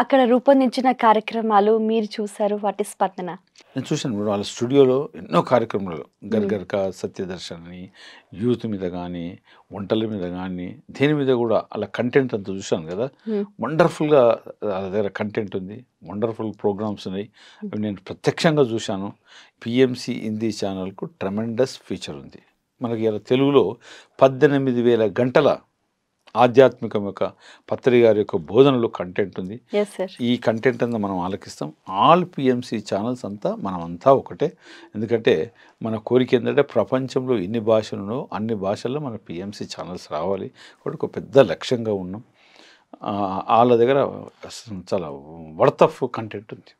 అక్కడ రూపొందించిన కార్యక్రమాలు మీరు చూసారు వాటి స్పందన నేను చూశాను వాళ్ళ స్టూడియోలో ఎన్నో కార్యక్రమాలు గర్గర్క సత్యదర్శన్ అని యూత్ మీద కానీ వంటల మీద కానీ దేని మీద కూడా అలా కంటెంట్ అంతా చూశాను కదా వండర్ఫుల్గా వాళ్ళ దగ్గర కంటెంట్ ఉంది వండర్ఫుల్ ప్రోగ్రామ్స్ ఉన్నాయి అవి నేను ప్రత్యక్షంగా చూశాను పిఎంసి హిందీ ఛానల్కు ట్రమెండస్ ఫీచర్ ఉంది మనకి ఇలా తెలుగులో పద్దెనిమిది వేల గంటల ఆధ్యాత్మికం యొక్క పత్రిక గారి యొక్క బోధనలో కంటెంట్ ఉంది ఈ కంటెంట్ అంతా మనం ఆలకిస్తాం ఆల్ పిఎంసి ఛానల్స్ అంతా మనం అంతా ఒకటే ఎందుకంటే మన కోరిక ఏంటంటే ప్రపంచంలో ఎన్ని భాషలను అన్ని భాషల్లో మన పిఎంసీ ఛానల్స్ రావాలి కాబట్టి ఒక పెద్ద లక్ష్యంగా ఉన్నాం వాళ్ళ దగ్గర చాలా వర్త్ ఆఫ్ కంటెంట్ ఉంది